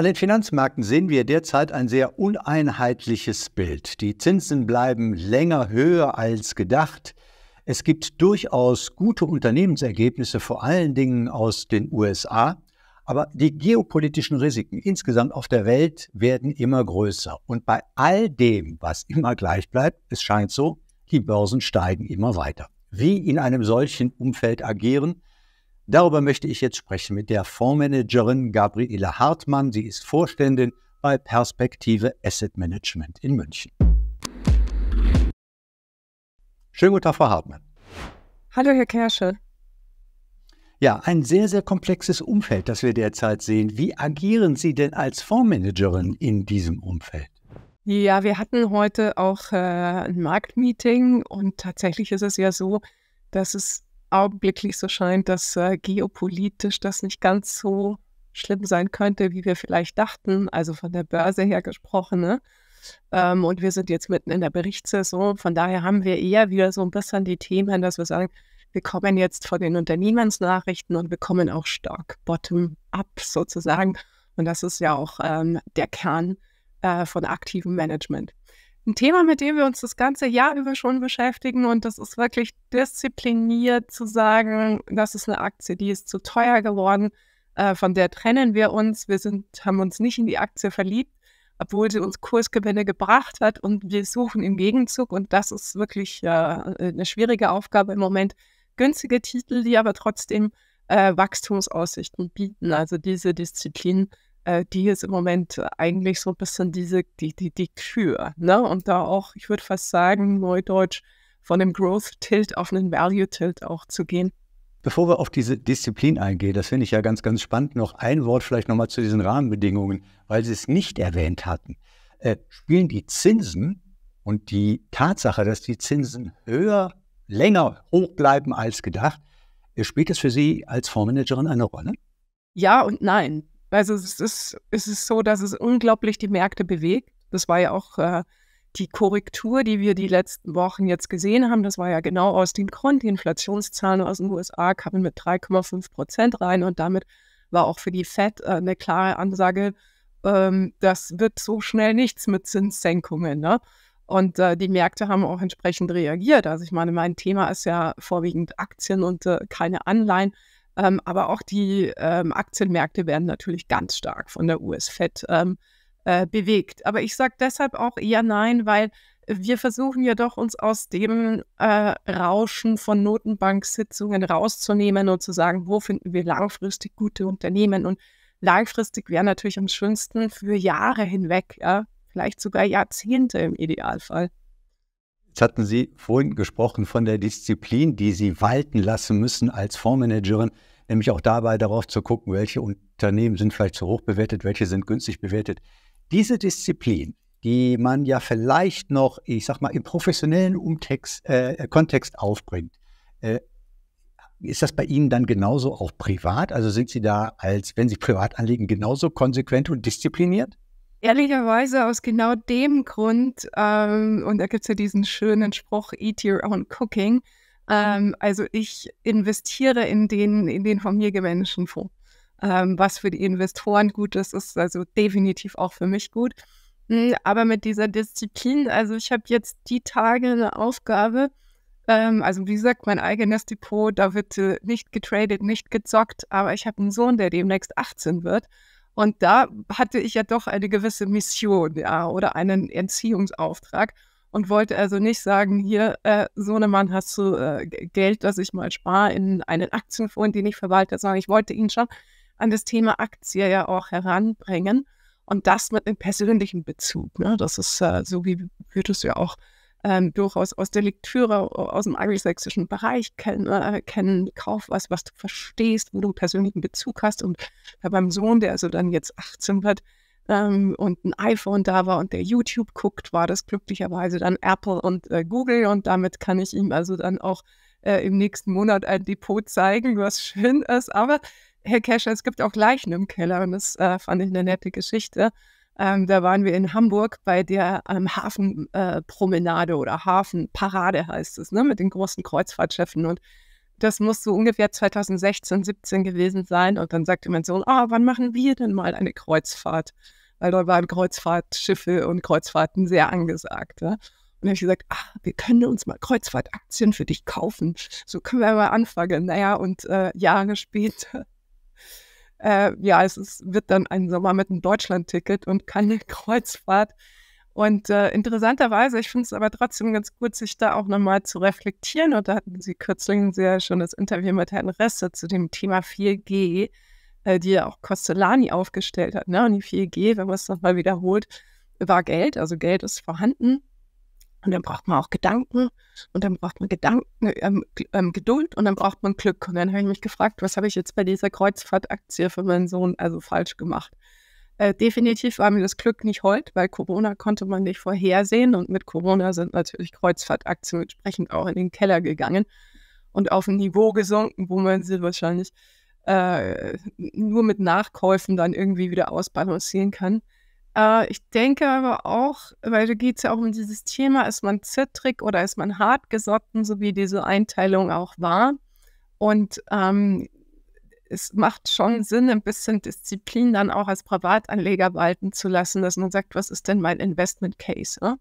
An den Finanzmärkten sehen wir derzeit ein sehr uneinheitliches Bild. Die Zinsen bleiben länger höher als gedacht. Es gibt durchaus gute Unternehmensergebnisse, vor allen Dingen aus den USA. Aber die geopolitischen Risiken insgesamt auf der Welt werden immer größer. Und bei all dem, was immer gleich bleibt, es scheint so, die Börsen steigen immer weiter. Wie in einem solchen Umfeld agieren, Darüber möchte ich jetzt sprechen mit der Fondsmanagerin Gabriele Hartmann. Sie ist Vorständin bei Perspektive Asset Management in München. Schönen guten Tag, Frau Hartmann. Hallo, Herr Kersche. Ja, ein sehr, sehr komplexes Umfeld, das wir derzeit sehen. Wie agieren Sie denn als Fondsmanagerin in diesem Umfeld? Ja, wir hatten heute auch äh, ein Marktmeeting und tatsächlich ist es ja so, dass es augenblicklich so scheint, dass äh, geopolitisch das nicht ganz so schlimm sein könnte, wie wir vielleicht dachten, also von der Börse her gesprochen. Ne? Ähm, und wir sind jetzt mitten in der Berichtssaison. Von daher haben wir eher wieder so ein bisschen die Themen, dass wir sagen, wir kommen jetzt von den Unternehmensnachrichten und wir kommen auch stark bottom-up sozusagen. Und das ist ja auch ähm, der Kern äh, von aktivem Management ein Thema, mit dem wir uns das ganze Jahr über schon beschäftigen. Und das ist wirklich diszipliniert zu sagen, das ist eine Aktie, die ist zu teuer geworden. Äh, von der trennen wir uns. Wir sind, haben uns nicht in die Aktie verliebt, obwohl sie uns Kursgewinne gebracht hat. Und wir suchen im Gegenzug. Und das ist wirklich äh, eine schwierige Aufgabe im Moment. Günstige Titel, die aber trotzdem äh, Wachstumsaussichten bieten. Also diese Disziplin äh, die ist im Moment eigentlich so ein bisschen diese, die, die, die Kür, ne? Und da auch, ich würde fast sagen, neudeutsch, von einem Growth-Tilt auf einen Value-Tilt auch zu gehen. Bevor wir auf diese Disziplin eingehen, das finde ich ja ganz, ganz spannend, noch ein Wort vielleicht nochmal zu diesen Rahmenbedingungen, weil Sie es nicht erwähnt hatten. Äh, spielen die Zinsen und die Tatsache, dass die Zinsen höher, länger hoch bleiben als gedacht, äh, spielt das für Sie als Fondsmanagerin eine Rolle? Ja und nein. Also es ist, es ist so, dass es unglaublich die Märkte bewegt. Das war ja auch äh, die Korrektur, die wir die letzten Wochen jetzt gesehen haben. Das war ja genau aus dem Grund. Die Inflationszahlen aus den USA kamen mit 3,5 Prozent rein und damit war auch für die Fed äh, eine klare Ansage, ähm, das wird so schnell nichts mit Zinssenkungen. Ne? Und äh, die Märkte haben auch entsprechend reagiert. Also ich meine, mein Thema ist ja vorwiegend Aktien und äh, keine Anleihen. Ähm, aber auch die ähm, Aktienmärkte werden natürlich ganz stark von der US-Fed ähm, äh, bewegt. Aber ich sage deshalb auch eher nein, weil wir versuchen ja doch, uns aus dem äh, Rauschen von Notenbanksitzungen rauszunehmen und zu sagen, wo finden wir langfristig gute Unternehmen. Und langfristig wäre natürlich am schönsten für Jahre hinweg, ja, vielleicht sogar Jahrzehnte im Idealfall. Jetzt hatten Sie vorhin gesprochen von der Disziplin, die Sie walten lassen müssen als Fondsmanagerin, nämlich auch dabei darauf zu gucken, welche Unternehmen sind vielleicht zu hoch bewertet, welche sind günstig bewertet. Diese Disziplin, die man ja vielleicht noch, ich sag mal, im professionellen Umtext, äh, Kontext aufbringt, äh, ist das bei Ihnen dann genauso auch privat? Also sind Sie da als, wenn Sie privat anlegen, genauso konsequent und diszipliniert? Ehrlicherweise aus genau dem Grund, ähm, und da gibt es ja diesen schönen Spruch, eat your own cooking. Mhm. Ähm, also ich investiere in den, in den von mir gewonnenen Fonds. Ähm, was für die Investoren gut ist, ist also definitiv auch für mich gut. Hm, aber mit dieser Disziplin, also ich habe jetzt die Tage eine Aufgabe, ähm, also wie gesagt, mein eigenes Depot, da wird äh, nicht getradet, nicht gezockt, aber ich habe einen Sohn, der demnächst 18 wird. Und da hatte ich ja doch eine gewisse Mission, ja, oder einen Entziehungsauftrag und wollte also nicht sagen, hier, äh, Mann, hast du äh, Geld, das ich mal spare in einen Aktienfonds, den ich verwalte, sondern ich wollte ihn schon an das Thema Aktie ja auch heranbringen und das mit einem persönlichen Bezug. Ne? Das ist äh, so, wie wir das ja auch ähm, durchaus aus der Lektüre aus dem angelsächsischen Bereich kennen, äh, kennen. Kauf was, was du verstehst, wo du einen persönlichen Bezug hast. Und bei meinem Sohn, der also dann jetzt 18 wird ähm, und ein iPhone da war und der YouTube guckt, war das glücklicherweise dann Apple und äh, Google. Und damit kann ich ihm also dann auch äh, im nächsten Monat ein Depot zeigen, was schön ist. Aber Herr Kescher, es gibt auch Leichen im Keller und das äh, fand ich eine nette Geschichte. Ähm, da waren wir in Hamburg bei der ähm, Hafenpromenade äh, oder Hafenparade heißt es, ne, mit den großen Kreuzfahrtschiffen. Und das muss so ungefähr 2016, 17 gewesen sein. Und dann sagte mein Sohn, ah, wann machen wir denn mal eine Kreuzfahrt? Weil da waren Kreuzfahrtschiffe und Kreuzfahrten sehr angesagt. Ja? Ne? Und dann habe ich gesagt, ah, wir können uns mal Kreuzfahrtaktien für dich kaufen. So können wir mal anfangen. Naja, und äh, Jahre später äh, ja, es ist, wird dann ein Sommer mit einem Deutschland-Ticket und keine Kreuzfahrt. Und äh, interessanterweise, ich finde es aber trotzdem ganz gut, sich da auch nochmal zu reflektieren. Und da hatten Sie kürzlich sehr sehr das Interview mit Herrn Resse zu dem Thema 4G, äh, die ja auch Costellani aufgestellt hat. Ne? Und die 4G, wenn man es nochmal wiederholt, war Geld, also Geld ist vorhanden. Und dann braucht man auch Gedanken und dann braucht man Gedanken, ähm, ähm, Geduld und dann braucht man Glück. Und dann habe ich mich gefragt, was habe ich jetzt bei dieser Kreuzfahrtaktie für meinen Sohn also falsch gemacht? Äh, definitiv war mir das Glück nicht hold, weil Corona konnte man nicht vorhersehen und mit Corona sind natürlich Kreuzfahrtaktien entsprechend auch in den Keller gegangen und auf ein Niveau gesunken, wo man sie wahrscheinlich äh, nur mit Nachkäufen dann irgendwie wieder ausbalancieren kann. Äh, ich denke aber auch, weil da geht es ja auch um dieses Thema, ist man zittrig oder ist man hartgesotten, so wie diese Einteilung auch war. Und ähm, es macht schon Sinn, ein bisschen Disziplin dann auch als Privatanleger walten zu lassen, dass man sagt, was ist denn mein Investment Case? Ne?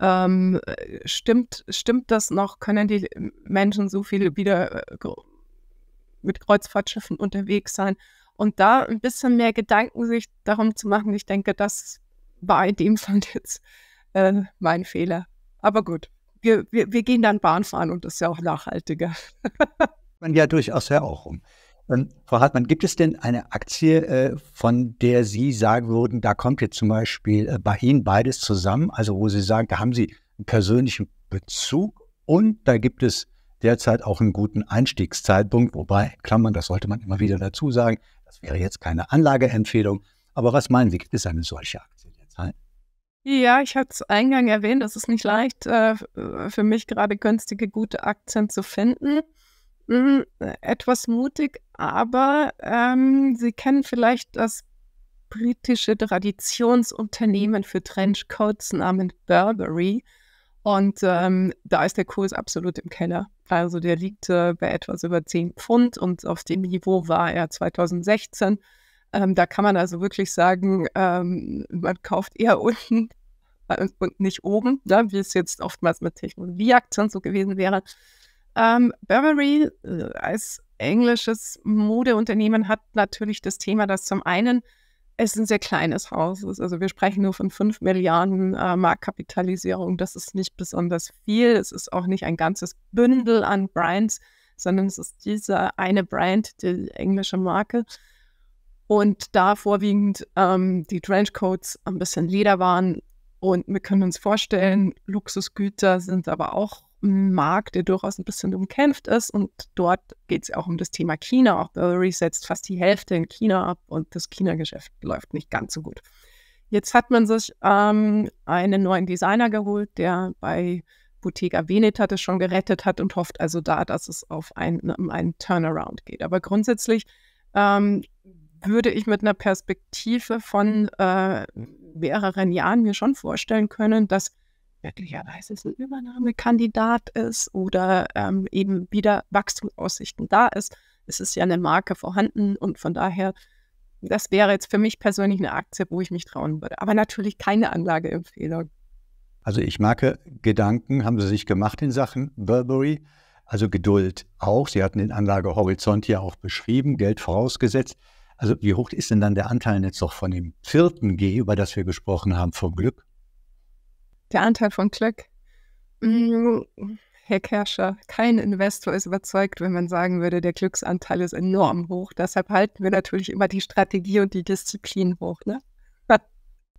Ähm, äh, stimmt, stimmt das noch? Können die Menschen so viel wieder äh, mit Kreuzfahrtschiffen unterwegs sein? und da ein bisschen mehr Gedanken sich darum zu machen. Ich denke, das war in dem Fall jetzt äh, mein Fehler. Aber gut, wir, wir, wir gehen dann Bahn fahren und das ist ja auch nachhaltiger. Man ja durchaus ja auch um. Ähm, Frau Hartmann, gibt es denn eine Aktie, äh, von der Sie sagen würden, da kommt jetzt zum Beispiel äh, bei Ihnen beides zusammen, also wo Sie sagen, da haben Sie einen persönlichen Bezug und da gibt es derzeit auch einen guten Einstiegszeitpunkt, wobei, Klammern, das sollte man immer wieder dazu sagen, das wäre jetzt keine Anlageempfehlung. Aber was meinen Sie, gibt es eine solche Aktie derzeit? Ja, ich hatte es eingangs erwähnt, es ist nicht leicht, äh, für mich gerade günstige, gute Aktien zu finden. Mhm, etwas mutig, aber ähm, Sie kennen vielleicht das britische Traditionsunternehmen für Trenchcoats namens Burberry. Und ähm, da ist der Kurs absolut im Keller. Also der liegt äh, bei etwas über 10 Pfund und auf dem Niveau war er 2016. Ähm, da kann man also wirklich sagen, ähm, man kauft eher unten und nicht oben, ne, wie es jetzt oftmals mit Technologieaktien so gewesen wäre. Ähm, Burberry äh, als englisches Modeunternehmen hat natürlich das Thema, dass zum einen es ist ein sehr kleines Haus. Also wir sprechen nur von 5 Milliarden äh, Marktkapitalisierung. Das ist nicht besonders viel. Es ist auch nicht ein ganzes Bündel an Brands, sondern es ist diese eine Brand, die englische Marke. Und da vorwiegend ähm, die Trenchcoats ein bisschen Leder waren. Und wir können uns vorstellen, Luxusgüter sind aber auch Markt, der durchaus ein bisschen umkämpft ist. Und dort geht es auch um das Thema China. Auch Burberry setzt fast die Hälfte in China ab und das China-Geschäft läuft nicht ganz so gut. Jetzt hat man sich ähm, einen neuen Designer geholt, der bei Bottega Veneta das schon gerettet hat und hofft also da, dass es auf einen, ne, um einen Turnaround geht. Aber grundsätzlich ähm, würde ich mit einer Perspektive von äh, mehreren Jahren mir schon vorstellen können, dass möglicherweise es ein Übernahmekandidat ist oder ähm, eben wieder Wachstumsaussichten da ist. Es ist ja eine Marke vorhanden und von daher, das wäre jetzt für mich persönlich eine Aktie, wo ich mich trauen würde. Aber natürlich keine Anlageempfehlung. Also ich merke, Gedanken haben Sie sich gemacht in Sachen Burberry. Also Geduld auch. Sie hatten den Anlagehorizont ja auch beschrieben, Geld vorausgesetzt. Also wie hoch ist denn dann der Anteil jetzt noch von dem vierten G, über das wir gesprochen haben, vom Glück? Der Anteil von Glück. Mhm. Mm, Herr Kerscher, kein Investor ist überzeugt, wenn man sagen würde, der Glücksanteil ist enorm hoch. Deshalb halten wir natürlich immer die Strategie und die Disziplin hoch. Ne?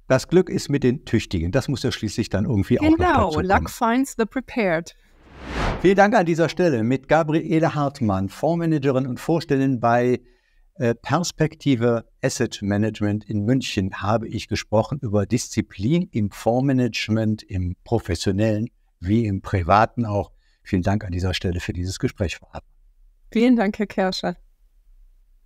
Das Glück ist mit den Tüchtigen. Das muss ja schließlich dann irgendwie genau, auch noch genau, dazu kommen. Genau, luck finds the prepared. Vielen Dank an dieser Stelle mit Gabriele Hartmann, Fondsmanagerin und Vorstellerin bei äh, Perspektive Asset Management in München habe ich gesprochen über Disziplin im Fondsmanagement, im professionellen wie im privaten auch. Vielen Dank an dieser Stelle für dieses Gespräch, Vielen Dank, Herr Kerscher.